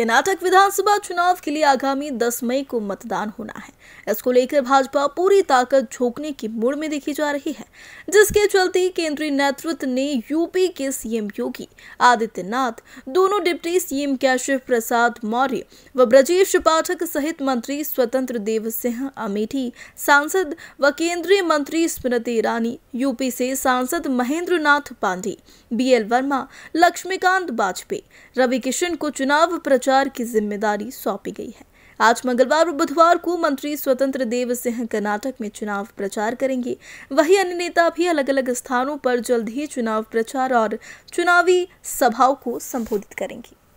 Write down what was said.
कर्नाटक विधानसभा चुनाव के लिए आगामी 10 मई को मतदान होना है इसको लेकर भाजपा पूरी ताकत झोंकने की मूड में देखी जा रही है जिसके चलते केंद्रीय नेतृत्व ने यूपी के सीएम योगी आदित्यनाथ दोनों डिप्टी सीएम कैशव प्रसाद मौर्य व ब्रजेश पाठक सहित मंत्री स्वतंत्र देव सिंह अमेठी सांसद व केंद्रीय मंत्री स्मृति ईरानी यूपी से सांसद महेंद्र नाथ पांडे बी वर्मा लक्ष्मीकांत बाजपेयी रवि किशन को चुनाव प्रचार संचार की जिम्मेदारी सौंपी गई है आज मंगलवार और बुधवार को मंत्री स्वतंत्र देव सिंह कर्नाटक में चुनाव प्रचार करेंगे वहीं अन्य नेता भी अलग अलग स्थानों पर जल्द ही चुनाव प्रचार और चुनावी सभाओं को संबोधित करेंगे